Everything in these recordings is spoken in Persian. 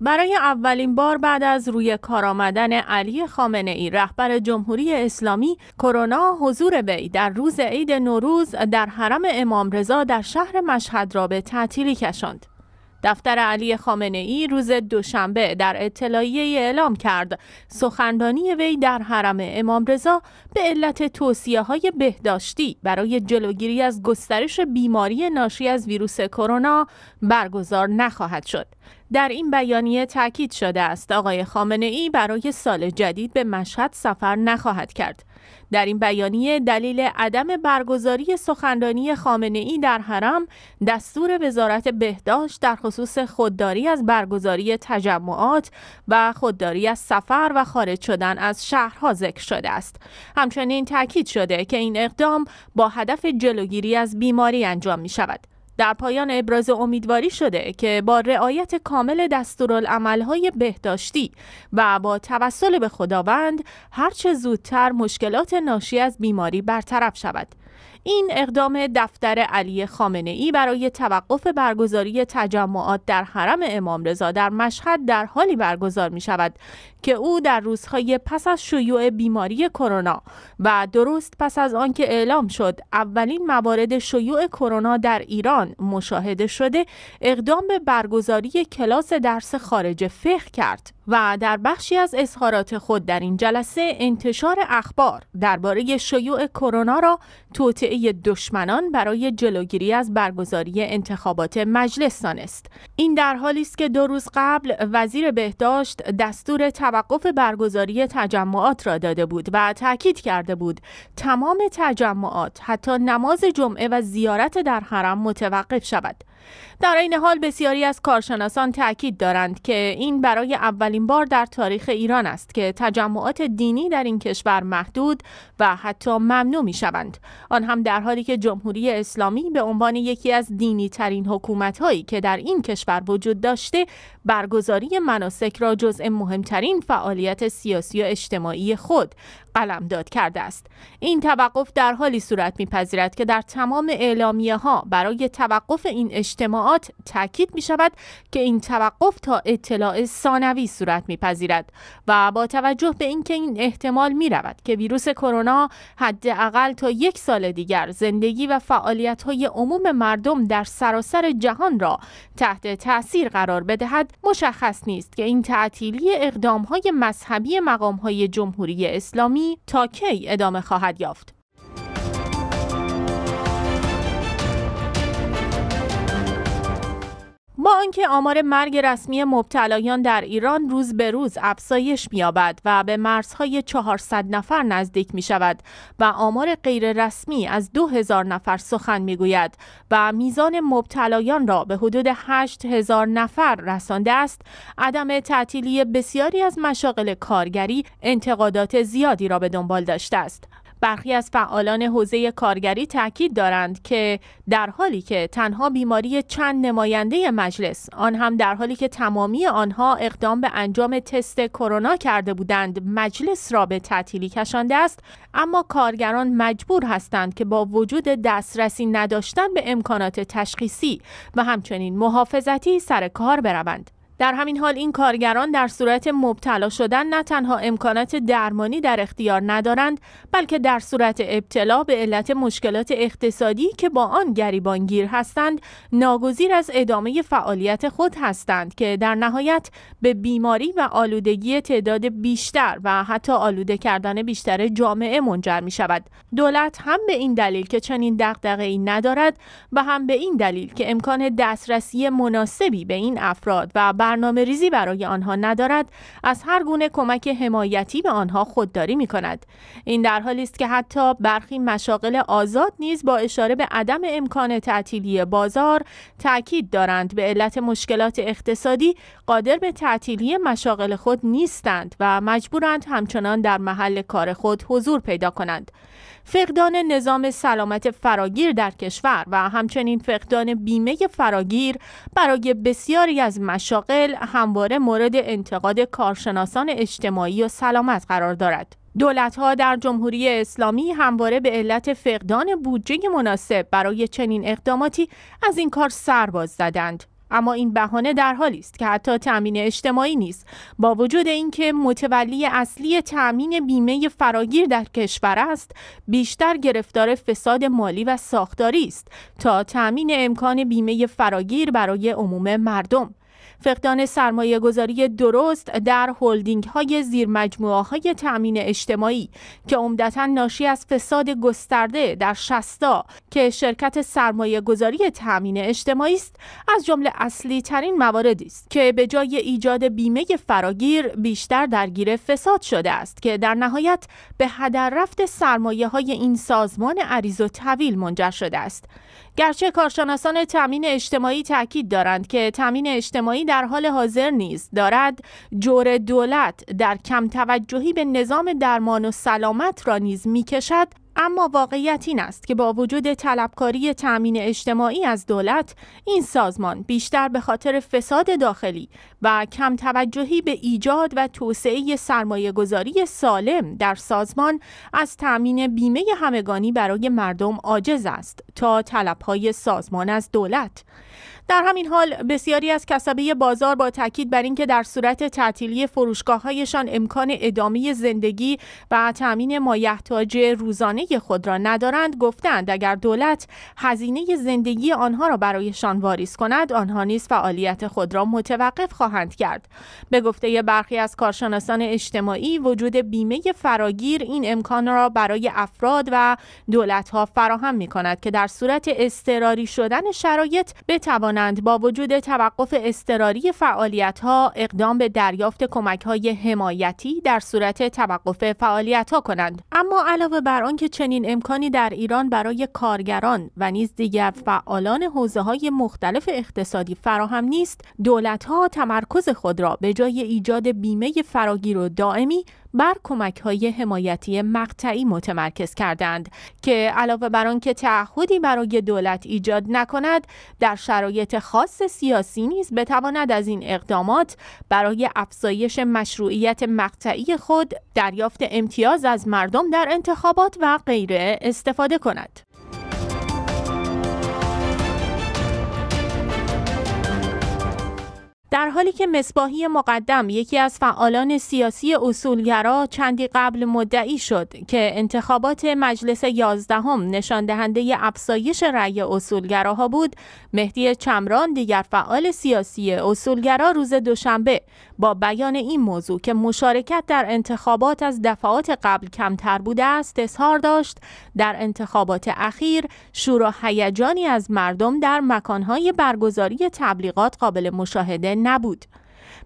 برای اولین بار بعد از روی کار آمدن علی خامنه ای رهبر جمهوری اسلامی کرونا حضور وی در روز عید نوروز در حرم امام رضا در شهر مشهد را به تعطیلی کشاند. دفتر علی خامنه ای روز دوشنبه در اطلاعیه اعلام کرد سخنرانی وی در حرم امام رضا به علت توصیه های بهداشتی برای جلوگیری از گسترش بیماری ناشی از ویروس کرونا برگزار نخواهد شد. در این بیانیه تاکید شده است آقای خامنه ای برای سال جدید به مشهد سفر نخواهد کرد. در این بیانیه دلیل عدم برگزاری سخنرانی خامنه ای در حرم دستور وزارت بهداشت در خصوص خودداری از برگزاری تجمعات و خودداری از سفر و خارج شدن از شهرها ذکر شده است. همچنین تاکید شده که این اقدام با هدف جلوگیری از بیماری انجام می شود. در پایان ابراز امیدواری شده که با رعایت کامل دستورالعملهای بهداشتی و با توسل به خداوند هرچه زودتر مشکلات ناشی از بیماری برطرف شود این اقدام دفتر علی خامنه ای برای توقف برگزاری تجمعات در حرم امام رضا در مشهد در حالی برگزار می شود که او در روزهای پس از شیوع بیماری کرونا و درست پس از آنکه اعلام شد اولین موارد شیوع کرونا در ایران مشاهده شده اقدام به برگزاری کلاس درس خارج فقه کرد و در بخشی از اظهارات خود در این جلسه انتشار اخبار درباره شیوع کرونا را توطعه توطعه دشمنان برای جلوگیری از برگزاری انتخابات مجلس است این در حالی است که دو روز قبل وزیر بهداشت دستور توقف برگزاری تجمعات را داده بود و تاکید کرده بود تمام تجمعات حتی نماز جمعه و زیارت در حرم متوقف شود در این حال بسیاری از کارشناسان تاکید دارند که این برای اولین بار در تاریخ ایران است که تجمعات دینی در این کشور محدود و حتی ممنوع می شوند. آن هم در حالی که جمهوری اسلامی به عنوان یکی از دینی ترین حکومت هایی که در این کشور وجود داشته برگزاری مناسک را جزء مهمترین فعالیت سیاسی و اجتماعی خود قلمداد کرده است این توقف در حالی صورت میپذیرد که در تمام اعلامیه ها برای توقف این اجتماعات تاکید می شود که این توقف تا اطلاع ثانوی صورت میپذیرد و با توجه به اینکه این احتمال می رود که ویروس کرونا حداقل تا یک سال دیگر زندگی و فعالیت های عموم مردم در سراسر جهان را تحت تاثیر قرار بدهد مشخص نیست که این تعطیلی اقدام های مذهبی مقام های جمهوری اسلامی تا کی ادامه خواهد یافت؟ با آنکه آمار مرگ رسمی مبتلایان در ایران روز به روز افزایش می‌یابد و به مرزهای 400 نفر نزدیک می‌شود، و آمار غیر رسمی از 2000 نفر سخن می‌گوید، و میزان مبتلایان را به حدود 8000 نفر رسانده است عدم تعطیلی بسیاری از مشاغل کارگری انتقادات زیادی را به دنبال داشته است برخی از فعالان حوزه کارگری تاکید دارند که در حالی که تنها بیماری چند نماینده مجلس آن هم در حالی که تمامی آنها اقدام به انجام تست کرونا کرده بودند مجلس را به تعطیلی کشانده است اما کارگران مجبور هستند که با وجود دسترسی نداشتن به امکانات تشخیصی و همچنین محافظتی سر کار بروند در همین حال این کارگران در صورت مبتلا شدن نه تنها امکانات درمانی در اختیار ندارند بلکه در صورت ابتلا به علت مشکلات اقتصادی که با آن گریبانگیر هستند ناگزیر از ادامه فعالیت خود هستند که در نهایت به بیماری و آلودگی تعداد بیشتر و حتی آلوده کردن بیشتر جامعه منجر می شود دولت هم به این دلیل که چنین دغدغه ای ندارد و هم به این دلیل که امکان دسترسی مناسبی به این افراد و برنامه ریزی برای آنها ندارد از هر گونه کمک حمایتی به آنها خودداری می کند این در حالی است که حتی برخی مشاغل آزاد نیز با اشاره به عدم امکان تعطیلی بازار تاکید دارند به علت مشکلات اقتصادی قادر به تعطیلی مشاغل خود نیستند و مجبورند همچنان در محل کار خود حضور پیدا کنند فقدان نظام سلامت فراگیر در کشور و همچنین فقدان بیمه فراگیر برای بسیاری از مشاغل همواره مورد انتقاد کارشناسان اجتماعی و سلامت قرار دارد. دولت ها در جمهوری اسلامی همواره به علت فقدان بودجه مناسب برای چنین اقداماتی از این کار سرباز زدند. اما این بهانه در حالی است که حتی تامین اجتماعی نیست با وجود اینکه متولی اصلی تامین بیمه فراگیر در کشور است بیشتر گرفتار فساد مالی و ساختاری است تا تامین امکان بیمه فراگیر برای عموم مردم فقدان سرمایه گذاری درست در هلدینگ های زیر مجموعه های تأمین اجتماعی که عمدتا ناشی از فساد گسترده در شستا که شرکت سرمایه گذاری تأمین اجتماعی است از جمله اصلی ترین مواردی است که به جای ایجاد بیمه فراگیر بیشتر درگیر فساد شده است که در نهایت به هدر رفت سرمایه های این سازمان عریض و طویل منجر شده است گرچه کارشناسان تامین اجتماعی تاکید دارند که تامین اجتماعی در حال حاضر نیز دارد جور دولت در کم توجهی به نظام درمان و سلامت را نیز میکشد اما واقعیت این است که با وجود طلبکاری تأمین اجتماعی از دولت این سازمان بیشتر به خاطر فساد داخلی و کم توجهی به ایجاد و توسعه سرمایه سالم در سازمان از تأمین بیمه همگانی برای مردم عاجز است تا طلبهای سازمان از دولت در همین حال بسیاری از کسبه بازار با تاکید بر اینکه در صورت تعطیلی فروشگاههایشان امکان ادامه زندگی و تامین مایحتاج روزانه خود را ندارند گفتند اگر دولت هزینه زندگی آنها را برایشان واریز کند آنها نیز فعالیت خود را متوقف خواهند کرد به گفته برخی از کارشناسان اجتماعی وجود بیمه فراگیر این امکان را برای افراد و دولتها فراهم می کند که در صورت اضطراری شدن شرایط بتوانند با وجود توقف استراری فعالیت ها اقدام به دریافت کمک های حمایتی در صورت توقف فعالیت ها کنند اما علاوه بر که چنین امکانی در ایران برای کارگران و نیز دیگر فعالان حوزه های مختلف اقتصادی فراهم نیست دولت ها تمرکز خود را به جای ایجاد بیمه فراگیر و دائمی بر کمک های حمایتی مقطعی متمرکز کردند که علاوه بر آنکه تعهدی برای دولت ایجاد نکند در شرایط خاص سیاسی نیز بتواند از این اقدامات برای افزایش مشروعیت مقطعی خود دریافت امتیاز از مردم در انتخابات و غیره استفاده کند در حالی که مصباحی مقدم یکی از فعالان سیاسی اصولگرا چندی قبل مدعی شد که انتخابات مجلس یازدهم نشان دهنده افزایش رأی اصولگراها بود مهدی چمران دیگر فعال سیاسی اصولگرا روز دوشنبه با بیان این موضوع که مشارکت در انتخابات از دفعات قبل کمتر بوده است اظهار داشت در انتخابات اخیر شور هیجانی از مردم در مکانهای برگزاری تبلیغات قابل مشاهده نبود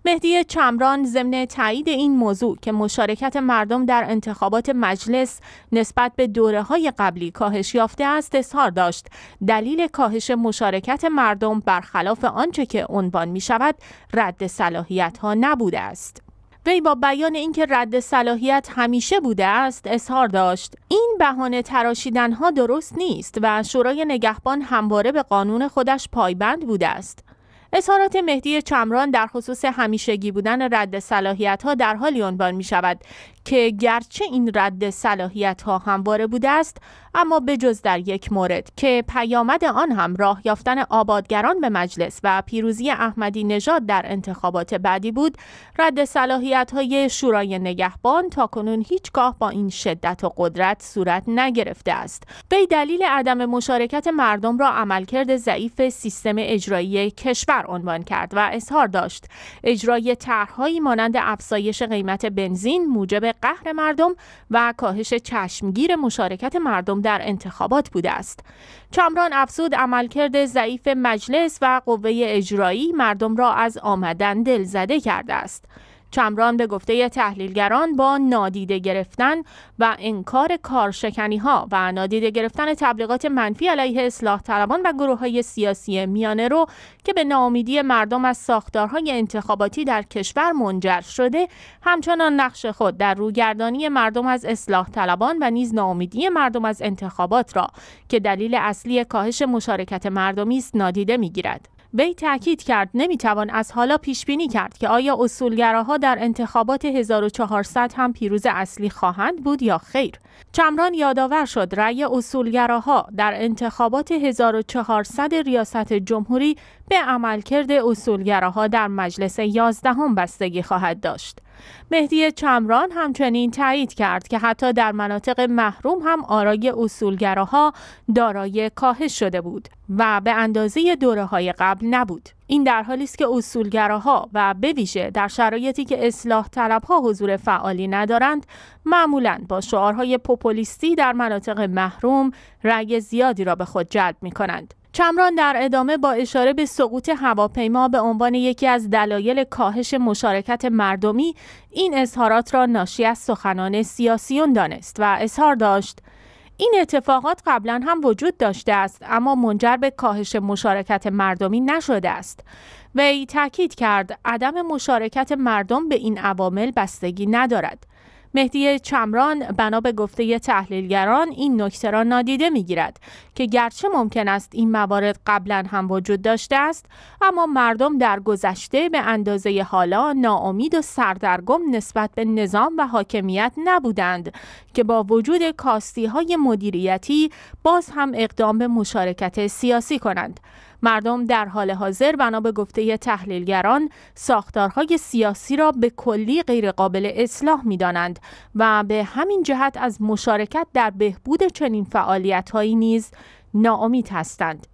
مهدی چمران ضمن تایید این موضوع که مشارکت مردم در انتخابات مجلس نسبت به دوره های قبلی کاهش یافته است اظهار داشت دلیل کاهش مشارکت مردم برخلاف آنچه که عنوان می شود رد صلاحیت ها نبوده است وی با بیان اینکه رد صلاحیت همیشه بوده است اظهار داشت این بهانه تراشیدن ها درست نیست و شورای نگهبان همواره به قانون خودش پایبند بوده است اظهارات مهدی چمران در خصوص همیشگی بودن رد صلاحیت ها در حالی عنوان می شود که گرچه این رد صلاحیت ها همواره بوده است اما به جز در یک مورد که پیامد آن هم راه یافتن آبادگران به مجلس و پیروزی احمدی نژاد در انتخابات بعدی بود رد صلاحیت های شورای نگهبان تا کنون هیچگاه با این شدت و قدرت صورت نگرفته است به دلیل عدم مشارکت مردم را عملکرد ضعیف سیستم اجرایی کشور عنوان کرد و اظهار داشت اجرای طرحهایی مانند افزایش قیمت بنزین موجب قهر مردم و کاهش چشمگیر مشارکت مردم در انتخابات بوده است. چمران افزود عملکرد ضعیف مجلس و قوه اجرایی مردم را از آمدن دلزده کرده است. چمران به گفته تحلیلگران با نادیده گرفتن و انکار کارشکنی ها و نادیده گرفتن تبلیغات منفی علیه اصلاح طلبان و گروه های سیاسی میانه رو که به ناامیدی مردم از ساختارهای انتخاباتی در کشور منجر شده همچنان نقش خود در روگردانی مردم از اصلاح طلبان و نیز ناامیدی مردم از انتخابات را که دلیل اصلی کاهش مشارکت مردمی است نادیده میگیرد وی تاکید کرد نمیتوان از حالا پیش بینی کرد که آیا اصولگراها در انتخابات 1400 هم پیروز اصلی خواهند بود یا خیر چمران یادآور شد رأی اصولگراها در انتخابات 1400 ریاست جمهوری به عملکرد اصولگراها در مجلس 11 هم بستگی خواهد داشت مهدی چمران همچنین تایید کرد که حتی در مناطق محروم هم آرای اصولگراها دارای کاهش شده بود و به اندازه دوره های قبل نبود. این در حالی است که اصولگراها و به ویژه در شرایطی که اصلاح طلبها حضور فعالی ندارند معمولا با شعارهای پوپولیستی در مناطق محروم رأی زیادی را به خود جلب می کنند. چمران در ادامه با اشاره به سقوط هواپیما به عنوان یکی از دلایل کاهش مشارکت مردمی این اظهارات را ناشی از سخنان سیاسیون دانست و اظهار داشت این اتفاقات قبلا هم وجود داشته است اما منجر به کاهش مشارکت مردمی نشده است وی تاکید کرد عدم مشارکت مردم به این عوامل بستگی ندارد مهدی چمران بنا به گفته تحلیلگران این نکته را نادیده میگیرد که گرچه ممکن است این موارد قبلا هم وجود داشته است اما مردم در گذشته به اندازه حالا ناامید و سردرگم نسبت به نظام و حاکمیت نبودند که با وجود کاستی های مدیریتی باز هم اقدام به مشارکت سیاسی کنند مردم در حال حاضر بنا به گفته تحلیلگران ساختارهای سیاسی را به کلی غیرقابل اصلاح می و به همین جهت از مشارکت در بهبود چنین فعالیتهایی نیز ناامید هستند.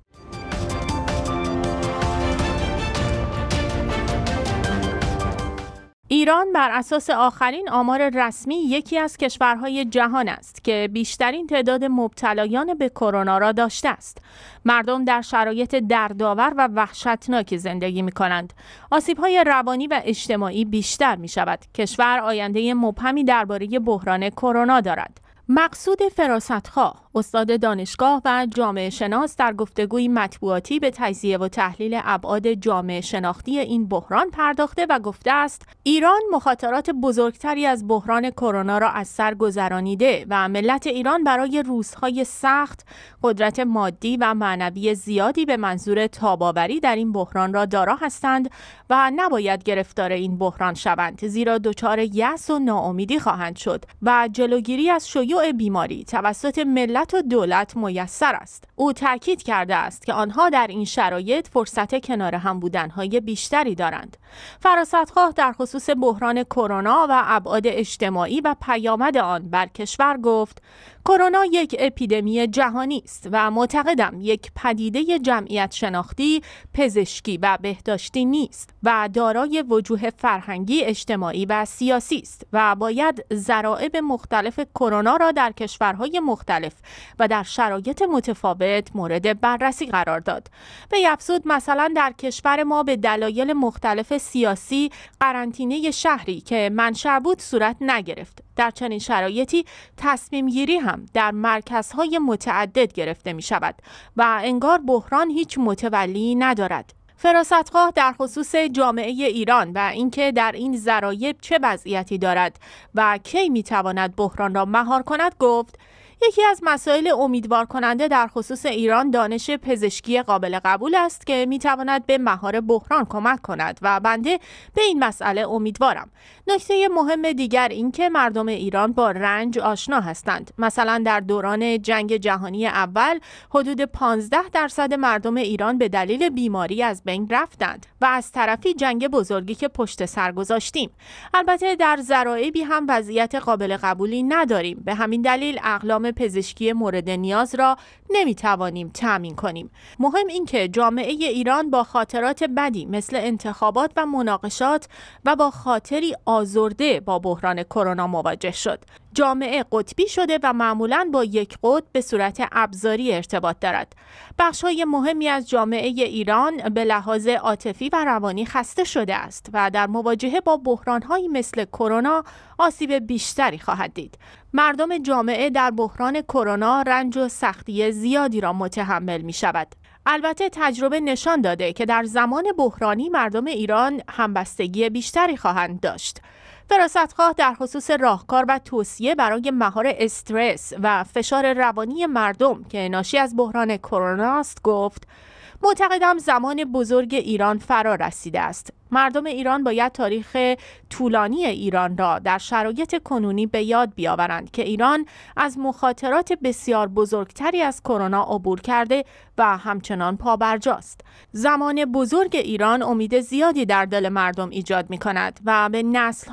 ایران بر اساس آخرین آمار رسمی یکی از کشورهای جهان است که بیشترین تعداد مبتلایان به کرونا را داشته است. مردم در شرایط دردآور و وحشتناکی زندگی می کنند. آسیب های روانی و اجتماعی بیشتر می شود. کشور آینده مبهمی درباره بحران کرونا دارد. مقصود فراستخواه استاد دانشگاه و جامعه شناس در گفتگوی مطبوعاتی به تجزیه و تحلیل ابعاد جامعه شناختی این بحران پرداخته و گفته است ایران مخاطرات بزرگتری از بحران کرونا را از سر گذرانیده و ملت ایران برای روزهای سخت قدرت مادی و معنوی زیادی به منظور تاباوری در این بحران را دارا هستند و نباید گرفتار این بحران شوند زیرا دچار یأس و ناامیدی خواهند شد و جلوگیری از شیوع بیماری توسط ملت دولت و دولت میسر است او تاکید کرده است که آنها در این شرایط فرصت کنار هم بودنهای بیشتری دارند فراستخواه در خصوص بحران کرونا و ابعاد اجتماعی و پیامد آن بر کشور گفت کرونا یک اپیدمی جهانی است و معتقدم یک پدیده جمعیت شناختی، پزشکی و بهداشتی نیست و دارای وجوه فرهنگی، اجتماعی و سیاسی است و باید ذرائب مختلف کرونا را در کشورهای مختلف و در شرایط متفاوت مورد بررسی قرار داد. به افزود مثلا در کشور ما به دلایل مختلف سیاسی قرنطینه شهری که منشأ بود صورت نگرفت در چنین شرایطی تصمیم گیری هم در مرکزهای متعدد گرفته می شود و انگار بحران هیچ متولی ندارد. فراستگاه در خصوص جامعه ایران و اینکه در این ضرایب چه وضعیتی دارد و کی میتواند بحران را مهار کند گفت یکی از مسائل امیدوار کننده در خصوص ایران دانش پزشکی قابل قبول است که میتواند به مهار بحران کمک کند و بنده به این مسئله امیدوارم نکته مهم دیگر اینکه مردم ایران با رنج آشنا هستند مثلا در دوران جنگ جهانی اول حدود 15 درصد مردم ایران به دلیل بیماری از بین رفتند و از طرفی جنگ بزرگی که پشت سر گذاشتیم البته در ضرایبی هم وضعیت قابل قبولی نداریم به همین دلیل اقلام پزشکی مورد نیاز را نمی توانیم تأمین کنیم. مهم این که جامعه ایران با خاطرات بدی مثل انتخابات و مناقشات و با خاطری آزرده با بحران کرونا مواجه شد. جامعه قطبی شده و معمولا با یک قطب به صورت ابزاری ارتباط دارد. بخش های مهمی از جامعه ایران به لحاظ عاطفی و روانی خسته شده است و در مواجهه با بحران های مثل کرونا آسیب بیشتری خواهد دید. مردم جامعه در بحران کرونا رنج و سختی زیادی را متحمل می شود. البته تجربه نشان داده که در زمان بحرانی مردم ایران همبستگی بیشتری خواهند داشت. فراستخواه در خصوص راهکار و توصیه برای مهار استرس و فشار روانی مردم که ناشی از بحران کرونا است گفت معتقدم زمان بزرگ ایران فرا رسیده است مردم ایران باید تاریخ طولانی ایران را در شرایط کنونی به یاد بیاورند که ایران از مخاطرات بسیار بزرگتری از کرونا عبور کرده و همچنان پابرجاست. زمان بزرگ ایران امید زیادی در دل مردم ایجاد می کند و به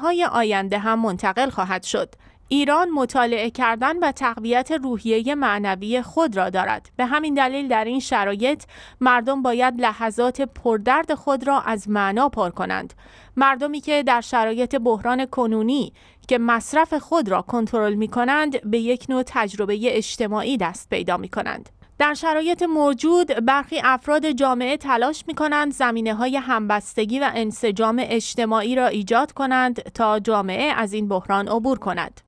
های آینده هم منتقل خواهد شد. ایران مطالعه کردن و تقویت روحیه معنوی خود را دارد به همین دلیل در این شرایط مردم باید لحظات پردرد خود را از معنا پر کنند مردمی که در شرایط بحران کنونی که مصرف خود را کنترل می کنند به یک نوع تجربه اجتماعی دست پیدا می کنند در شرایط موجود برخی افراد جامعه تلاش می کنند زمینه های همبستگی و انسجام اجتماعی را ایجاد کنند تا جامعه از این بحران عبور کند.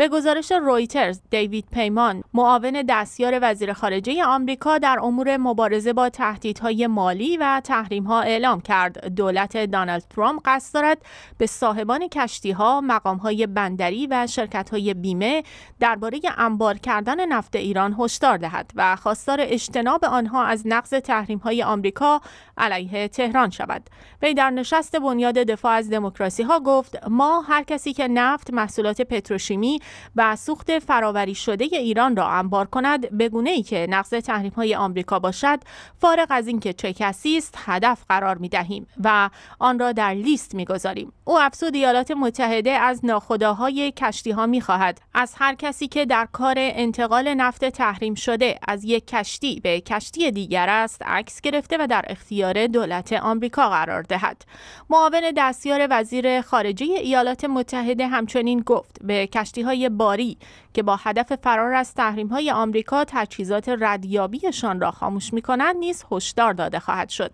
به گزارش رویترز، دیوید پیمان، معاون دستیار وزیر خارجه آمریکا در امور مبارزه با تهدیدهای مالی و تحریمها اعلام کرد دولت دانالد ترامپ قصد دارد به صاحبان کشتیها، مقامهای بندری و شرکتهای بیمه درباره انبار کردن نفت ایران هشدار دهد و خواستار اجتناب آنها از نقض تحریمهای آمریکا علیه تهران شود. وی در نشست بنیاد دفاع از دموکراسیها گفت ما هر کسی که نفت، محصولات پتروشیمی و سوخت فراوری شده ایران را انبار کند به گونه ای که نقض تحریم های آمریکا باشد فارغ از اینکه چه کسی است هدف قرار می دهیم و آن را در لیست می گذاریم او افزود ایالات متحده از ناخداهای کشتی ها می خواهد از هر کسی که در کار انتقال نفت تحریم شده از یک کشتی به کشتی دیگر است عکس گرفته و در اختیار دولت آمریکا قرار دهد معاون دستیار وزیر خارجه ایالات متحده همچنین گفت به کشتی های باری که با هدف فرار از تحریم های آمریکا تجهیزات ردیابیشان را خاموش می کنند نیز هشدار داده خواهد شد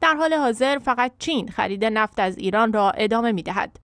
در حال حاضر فقط چین خرید نفت از ایران را ادامه می دهد.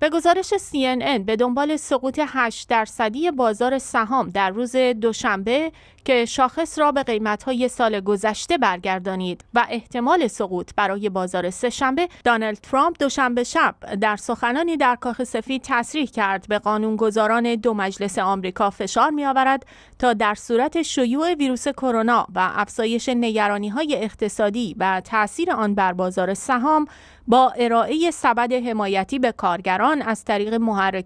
به گزارش CNN به دنبال سقوط 8 درصدی بازار سهام در روز دوشنبه که شاخص را به قیمت‌های سال گذشته برگردانید و احتمال سقوط برای بازار سهشنبه دانالد ترامپ دوشنبه شب در سخنانی در کاخ سفید تصریح کرد به قانونگذاران دو مجلس آمریکا فشار می‌آورد تا در صورت شیوع ویروس کرونا و افزایش نگرانی‌های اقتصادی و تاثیر آن بر بازار سهام با ارائه سبد حمایتی به کارگران از طریق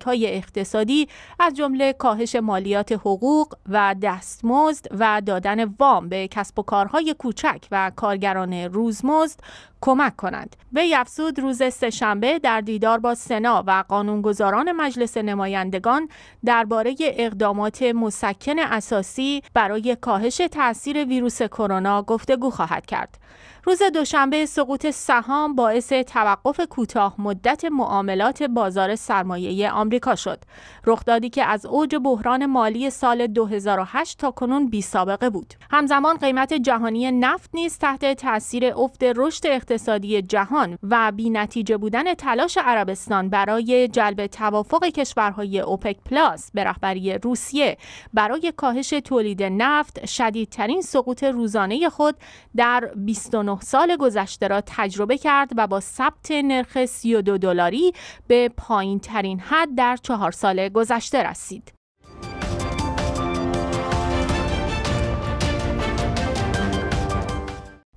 های اقتصادی از جمله کاهش مالیات حقوق و دستمزد و دادن وام به کسب و کارهای کوچک و کارگران روزمزد کمک کنند. به افزود روز سهشنبه در دیدار با سنا و قانونگذاران مجلس نمایندگان درباره اقدامات مسکن اساسی برای کاهش تاثیر ویروس کرونا گفتگو خواهد کرد. روز دوشنبه سقوط سهام باعث توقف کوتاه مدت معاملات بازار سرمایه آمریکا شد رخدادی که از اوج بحران مالی سال 2008 تا کنون بی سابقه بود همزمان قیمت جهانی نفت نیز تحت تاثیر افت رشد اقتصادی جهان و بینتیجه بودن تلاش عربستان برای جلب توافق کشورهای اوپک پلاس به رهبری روسیه برای کاهش تولید نفت شدیدترین سقوط روزانه خود در 29 سال گذشته را تجربه کرد و با ثبت نرخ 32 دلاری به پایین ترین حد در چهار سال گذشته رسید.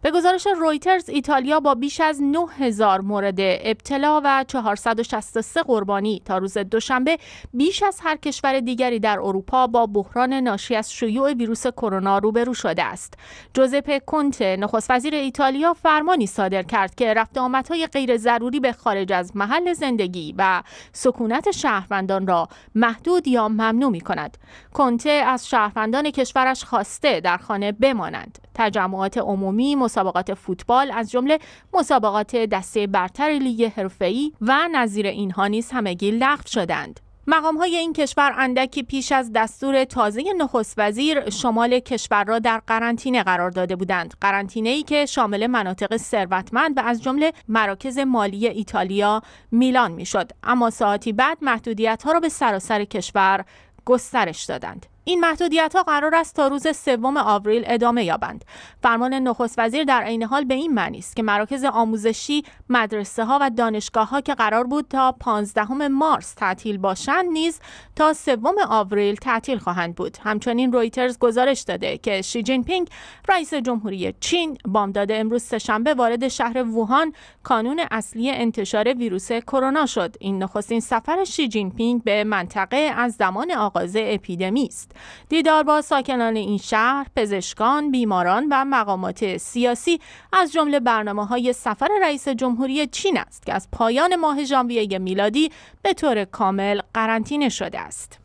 به گزارش رویترز ایتالیا با بیش از 9000 مورد ابتلا و 463 قربانی تا روز دوشنبه بیش از هر کشور دیگری در اروپا با بحران ناشی از شیوع ویروس کرونا روبرو شده است. جوزپه کونت، نخست وزیر ایتالیا فرمانی صادر کرد که رفت آمدهای غیر ضروری به خارج از محل زندگی و سکونت شهروندان را محدود یا ممنوع می کند. کونت از شهروندان کشورش خواسته در خانه بمانند. تجمعات عمومی مسابقات فوتبال از جمله مسابقات دسته برتر لیگ حرفه‌ای و نظیر اینها نیز همگی لغو شدند. مقام های این کشور اندکی پیش از دستور تازه نخست وزیر شمال کشور را در قرنطینه قرار داده بودند قرنطینه ای که شامل مناطق ثروتمند و از جمله مراکز مالی ایتالیا میلان میشد اما ساعتی بعد محدودیت ها را به سراسر کشور گسترش دادند این محدودیت ها قرار است تا روز سوم آوریل ادامه یابند. فرمان نخست وزیر در عین حال به این معنی است که مراکز آموزشی، مدرسه ها و دانشگاه ها که قرار بود تا 15 مارس تعطیل باشند نیز تا سوم آوریل تعطیل خواهند بود. همچنین رویترز گزارش داده که شی جین پینگ رئیس جمهوری چین بامداد امروز سهشنبه وارد شهر ووهان کانون اصلی انتشار ویروس کرونا شد. این نخستین سفر شی جین پینگ به منطقه از زمان آغاز اپیدمی است. دیدار با ساکنان این شهر، پزشکان، بیماران و مقامات سیاسی از جمله برنامه های سفر رئیس جمهوری چین است که از پایان ماه ژانویه میلادی به طور کامل قرنطینه شده است.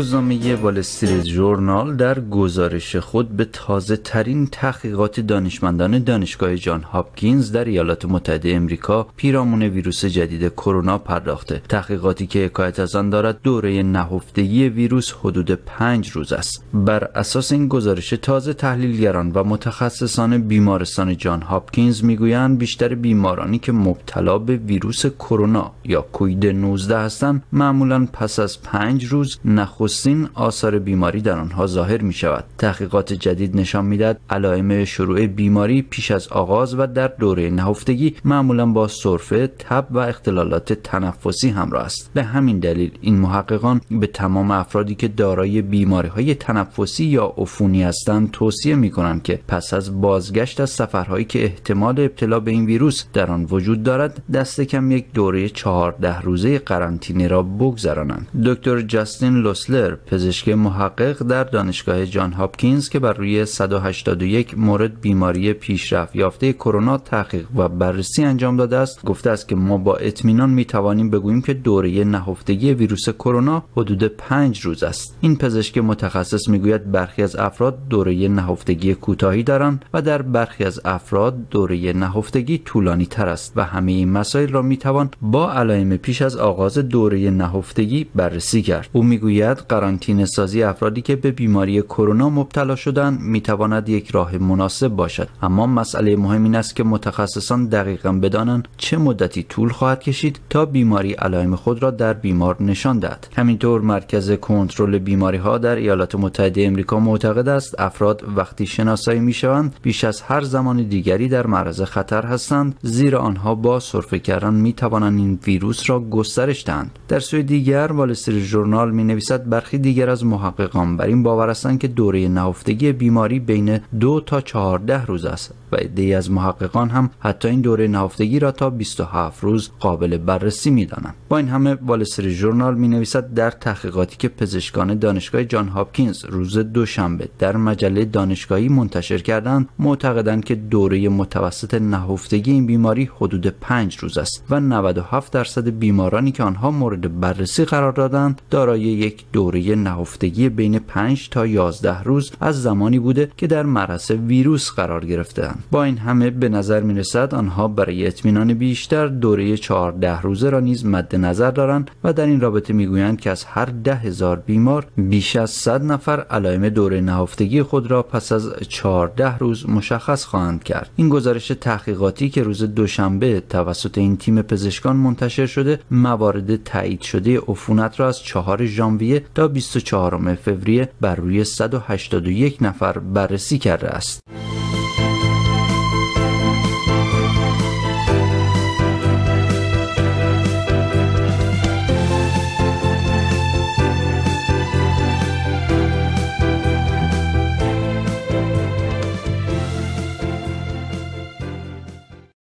روزنامه وال استریت ژورنال در گزارش خود به تازه ترین تحقیقات دانشمندان دانشگاه جان هاپکینز در ایالات متحده امریکا پیرامون ویروس جدید کرونا پرداخته تحقیقاتی که حکایت از آن دارد دوره نهفتگی ویروس حدود پنج روز است بر اساس این گزارش تازه تحلیلگران و متخصصان بیمارستان جان هاپکینز میگویند بیشتر بیمارانی که مبتلا به ویروس کرونا یا کوید 19 هستند معمولا پس از پنج روز نخست نخستین آثار بیماری در آنها ظاهر می شود تحقیقات جدید نشان داد علائم شروع بیماری پیش از آغاز و در دوره نهفتگی معمولا با سرفه تب و اختلالات تنفسی همراه است به همین دلیل این محققان به تمام افرادی که دارای بیماری های تنفسی یا عفونی هستند توصیه می کنند که پس از بازگشت از سفرهایی که احتمال ابتلا به این ویروس در آن وجود دارد دست کم یک دوره 14 روزه قرنطینه را بگذرانند دکتر جاستین لوسلر پزشک محقق در دانشگاه جان هاپکینز که بر روی 181 مورد بیماری پیشرفت یافته کرونا تحقیق و بررسی انجام داده است گفته است که ما با اطمینان می توانیم بگوییم که دوره نهفتگی ویروس کرونا حدود 5 روز است این پزشک متخصص میگوید برخی از افراد دوره نهفتگی کوتاهی دارند و در برخی از افراد دوره نهفتگی طولانی تر است و همه این مسائل را می توان با علائم پیش از آغاز دوره نهفتگی بررسی کرد او میگوید قرانتین سازی افرادی که به بیماری کرونا مبتلا شدند تواند یک راه مناسب باشد اما مسئله مهم این است که متخصصان دقیقا بدانند چه مدتی طول خواهد کشید تا بیماری علائم خود را در بیمار نشان دهد همینطور مرکز کنترل بیماری ها در ایالات متحده امریکا معتقد است افراد وقتی شناسایی میشوند بیش از هر زمان دیگری در معرض خطر هستند زیرا آنها با سرفه کردن می توانند این ویروس را گسترش دهند در سوی دیگر والستری ژورنال می نویسد برخی دیگر از محققان بر این باور هستند که دوره نهفتگی بیماری بین دو تا چهارده روز است و از محققان هم حتی این دوره نهفتگی را تا 27 روز قابل بررسی میدانند با این همه وال ژورنال می نویسد در تحقیقاتی که پزشکان دانشگاه جان هاپکینز روز دوشنبه در مجله دانشگاهی منتشر کردند معتقدند که دوره متوسط نهفتگی این بیماری حدود 5 روز است و 97 درصد بیمارانی که آنها مورد بررسی قرار دادند دارای یک دوره نهفتگی بین 5 تا 11 روز از زمانی بوده که در مرس ویروس قرار گرفتند با این همه به نظر می رسد آنها برای اطمینان بیشتر دوره 14 روزه را نیز مد نظر دارند و در این رابطه می گویند که از هر ده هزار بیمار بیش از 100 نفر علائم دوره نهفتگی خود را پس از 14 روز مشخص خواهند کرد این گزارش تحقیقاتی که روز دوشنبه توسط این تیم پزشکان منتشر شده موارد تایید شده عفونت را از 4 ژانویه تا 24 فوریه بر روی 181 نفر بررسی کرده است.